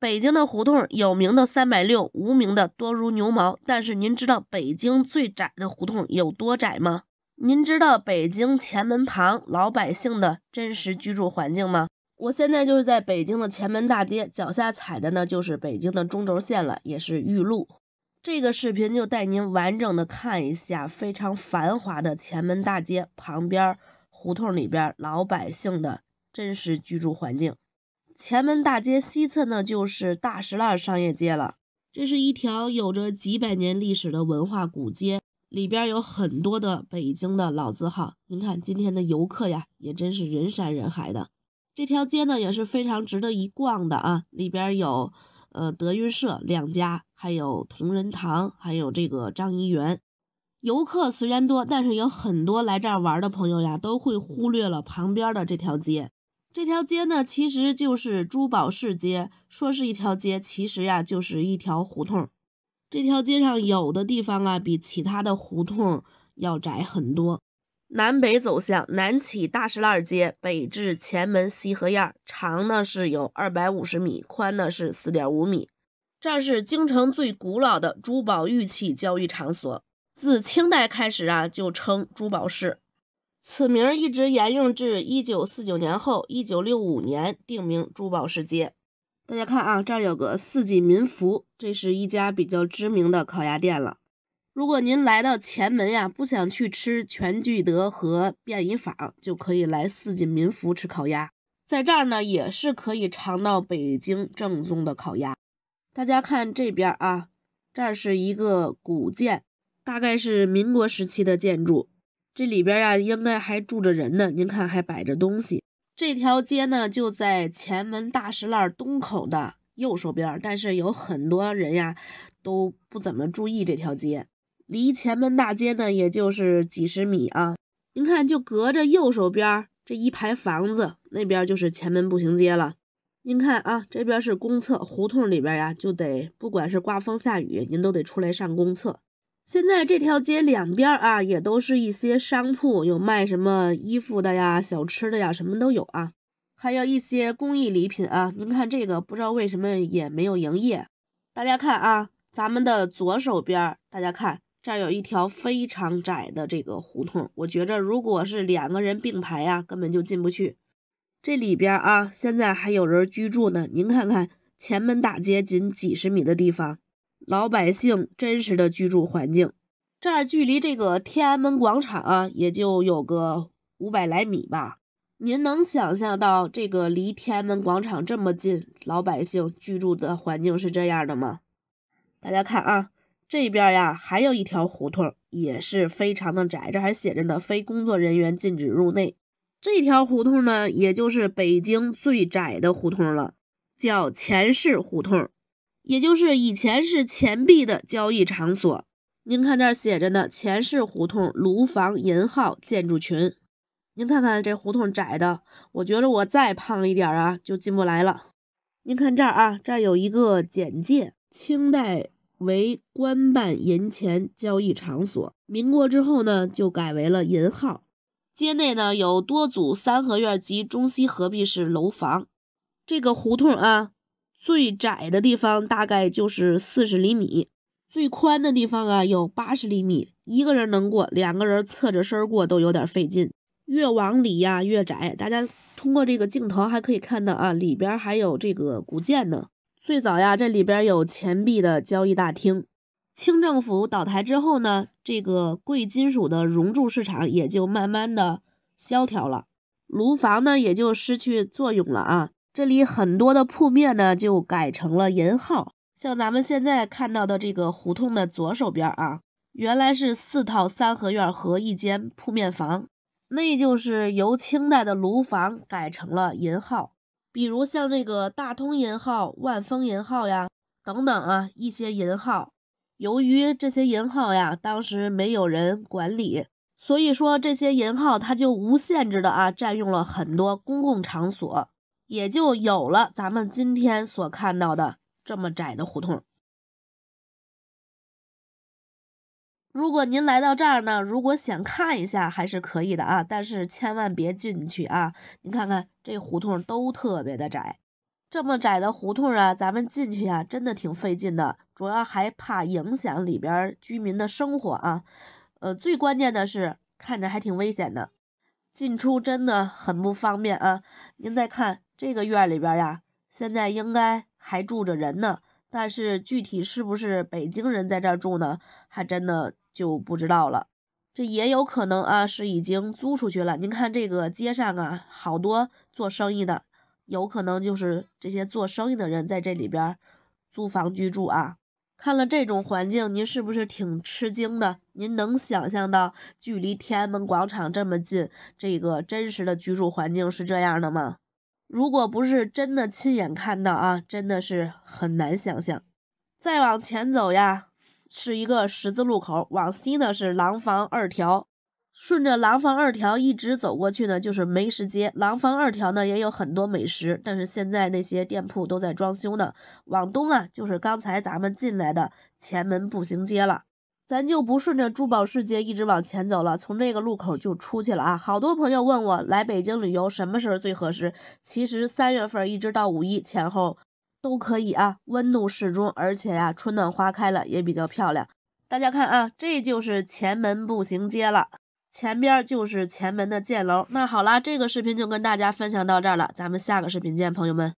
北京的胡同，有名的三百六，无名的多如牛毛。但是您知道北京最窄的胡同有多窄吗？您知道北京前门旁老百姓的真实居住环境吗？我现在就是在北京的前门大街脚下踩的呢，就是北京的中轴线了，也是玉露。这个视频就带您完整的看一下非常繁华的前门大街旁边胡同里边老百姓的真实居住环境。前门大街西侧呢，就是大石栏商业街了。这是一条有着几百年历史的文化古街，里边有很多的北京的老字号。您看今天的游客呀，也真是人山人海的。这条街呢也是非常值得一逛的啊！里边有呃德云社两家，还有同仁堂，还有这个张一元。游客虽然多，但是有很多来这儿玩的朋友呀，都会忽略了旁边的这条街。这条街呢，其实就是珠宝市街。说是一条街，其实呀，就是一条胡同。这条街上有的地方啊，比其他的胡同要窄很多。南北走向，南起大石栏街，北至前门西河沿儿，长呢是有二百五十米，宽呢是四点五米。这是京城最古老的珠宝玉器交易场所，自清代开始啊，就称珠宝市。此名一直沿用至一九四九年后，一九六五年定名珠宝世界。大家看啊，这儿有个四季民福，这是一家比较知名的烤鸭店了。如果您来到前门呀，不想去吃全聚德和便宜坊，就可以来四季民福吃烤鸭，在这儿呢也是可以尝到北京正宗的烤鸭。大家看这边啊，这儿是一个古建，大概是民国时期的建筑。这里边呀，应该还住着人呢。您看，还摆着东西。这条街呢，就在前门大石栏东口的右手边。但是有很多人呀，都不怎么注意这条街。离前门大街呢，也就是几十米啊。您看，就隔着右手边这一排房子，那边就是前门步行街了。您看啊，这边是公厕，胡同里边呀，就得不管是刮风下雨，您都得出来上公厕。现在这条街两边啊，也都是一些商铺，有卖什么衣服的呀、小吃的呀，什么都有啊。还有一些工艺礼品啊。您看这个，不知道为什么也没有营业。大家看啊，咱们的左手边，大家看这儿有一条非常窄的这个胡同，我觉着如果是两个人并排啊，根本就进不去。这里边啊，现在还有人居住呢。您看看前门大街仅几十米的地方。老百姓真实的居住环境，这儿距离这个天安门广场啊，也就有个五百来米吧。您能想象到这个离天安门广场这么近，老百姓居住的环境是这样的吗？大家看啊，这边呀还有一条胡同，也是非常的窄。这还写着呢：“非工作人员禁止入内。”这条胡同呢，也就是北京最窄的胡同了，叫前市胡同。也就是以前是钱币的交易场所。您看这儿写着呢，钱是胡同卢房银号建筑群。您看看这胡同窄的，我觉得我再胖一点啊就进不来了。您看这儿啊，这儿有一个简介：清代为官办银钱交易场所，民国之后呢就改为了银号。街内呢有多组三合院及中西合璧式楼房。这个胡同啊。最窄的地方大概就是四十厘米，最宽的地方啊有八十厘米，一个人能过，两个人侧着身儿过都有点费劲。越往里呀越窄，大家通过这个镜头还可以看到啊，里边还有这个古建呢。最早呀，这里边有钱币的交易大厅。清政府倒台之后呢，这个贵金属的熔铸市场也就慢慢的萧条了，炉房呢也就失去作用了啊。这里很多的铺面呢，就改成了银号。像咱们现在看到的这个胡同的左手边啊，原来是四套三合院和一间铺面房，那就是由清代的炉房改成了银号。比如像这个大通银号、万丰银号呀，等等啊，一些银号。由于这些银号呀，当时没有人管理，所以说这些银号它就无限制的啊，占用了很多公共场所。也就有了咱们今天所看到的这么窄的胡同。如果您来到这儿呢，如果想看一下还是可以的啊，但是千万别进去啊！您看看这胡同都特别的窄，这么窄的胡同啊，咱们进去呀，真的挺费劲的。主要还怕影响里边居民的生活啊。呃，最关键的是看着还挺危险的，进出真的很不方便啊。您再看。这个院里边呀，现在应该还住着人呢。但是具体是不是北京人在这住呢，还真的就不知道了。这也有可能啊，是已经租出去了。您看这个街上啊，好多做生意的，有可能就是这些做生意的人在这里边租房居住啊。看了这种环境，您是不是挺吃惊的？您能想象到距离天安门广场这么近，这个真实的居住环境是这样的吗？如果不是真的亲眼看到啊，真的是很难想象。再往前走呀，是一个十字路口，往西呢是廊坊二条，顺着廊坊二条一直走过去呢，就是梅食街。廊坊二条呢也有很多美食，但是现在那些店铺都在装修呢。往东啊，就是刚才咱们进来的前门步行街了。咱就不顺着珠宝世界一直往前走了，从这个路口就出去了啊！好多朋友问我来北京旅游什么时候最合适？其实三月份一直到五一前后都可以啊，温度适中，而且呀，春暖花开了也比较漂亮。大家看啊，这就是前门步行街了，前边就是前门的箭楼。那好啦，这个视频就跟大家分享到这儿了，咱们下个视频见，朋友们。